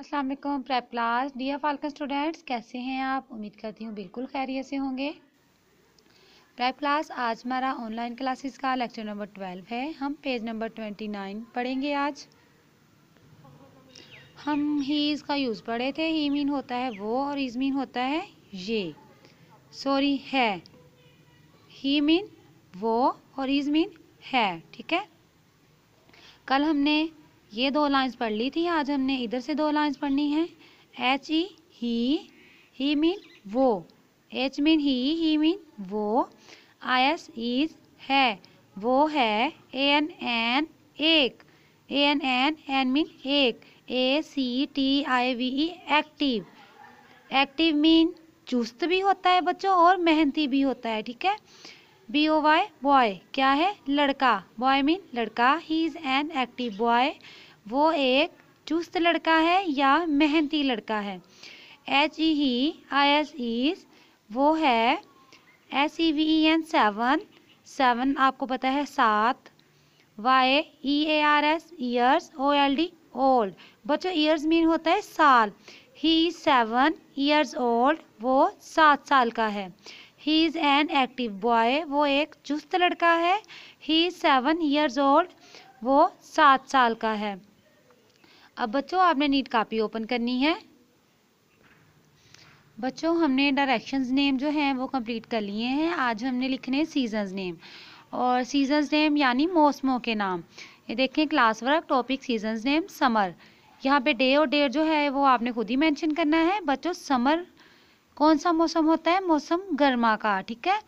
Aslam prep class dear Falcon students कैसे हैं आप उम्मीद करती हूँ बिल्कुल खैरियत से होंगे प्रेप क्लास आज हमारा ऑनलाइन क्लासेस का लेक्चर नंबर ट्वेल्व है हम पेज नंबर ट्वेंटी नाइन पढ़ेंगे आज हम ही इसका यूज़ पढ़े थे ही मीन होता है वो और इज मीन होता है ये सॉरी है ही मीन वो और इज मीन है ठीक है कल हमने ये दो लाइन्स पढ़ ली थी आज हमने इधर से दो लाइन्स पढ़नी है H E he he mean वो H mean he he mean वो आई एस इज है वो है ए एन एन एक A N N N mean एक A C T I V E active active mean चुस्त भी होता है बच्चों और मेहनती भी होता है ठीक है बी ओ वाई बॉय क्या है लड़का बॉय मीन लड़का he is an active boy वो एक चुस्त लड़का है या मेहनती लड़का है H E he I S is वो है S E V E N seven seven आपको पता है सात Y E A R S years O L D old बच्चों ईयर्स मीन होता है साल ही सेवन ईयर्स ओल्ड वो सात साल का है he is an active boy वो एक चुस्त लड़का है he is seven years old वो सात साल का है अब बच्चों आपने नीट कापी ओपन करनी है बच्चों हमने डायरेक्शंस नेम जो हैं वो कंप्लीट कर लिए हैं आज हमने लिखने हैं सीजन्स नेम और सीजन्स नेम यानी मौसमों के नाम ये देखें class work topic seasons name summer यहाँ पे डे और डेट जो है वो आपने खुद ही मेंशन करना है बच्चों समर कौन सा मौसम होता है मौसम गर्मा का ठीक है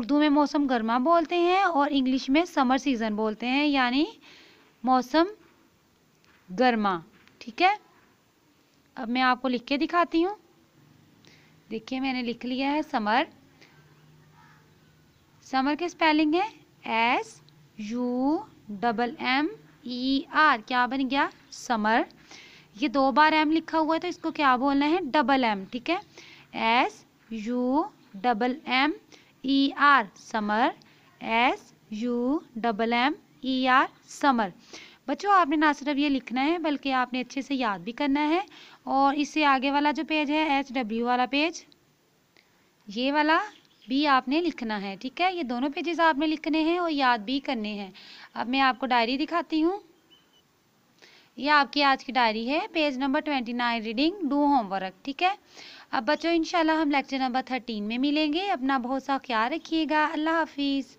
उर्दू में मौसम गर्मा बोलते हैं और इंग्लिश में समर सीज़न बोलते हैं यानी मौसम गर्मा ठीक है अब मैं आपको लिख के दिखाती हूँ देखिए मैंने लिख लिया है समर समर के स्पेलिंग है S U double M E R क्या बन गया समर ये दो बार एम लिखा हुआ है तो इसको क्या बोलना है डबल एम ठीक है S U double M E R summer S U double M E R summer बच्चों आपने ना सिर्फ ये लिखना है बल्कि आपने अच्छे से याद भी करना है और इससे आगे वाला जो पेज है एच डब्ल्यू वाला पेज ये वाला भी आपने लिखना है ठीक है ये दोनों पेजेस आपने लिखने हैं और याद भी करने हैं अब मैं आपको डायरी दिखाती हूँ ये आपकी आज की डायरी है page number twenty nine reading do homework ठीक है अब बच्चों इंशाल्लाह हम लेक्चर नंबर थर्टीन में मिलेंगे अपना बहुत सा ख्याल रखिएगा अल्लाह हाफिज़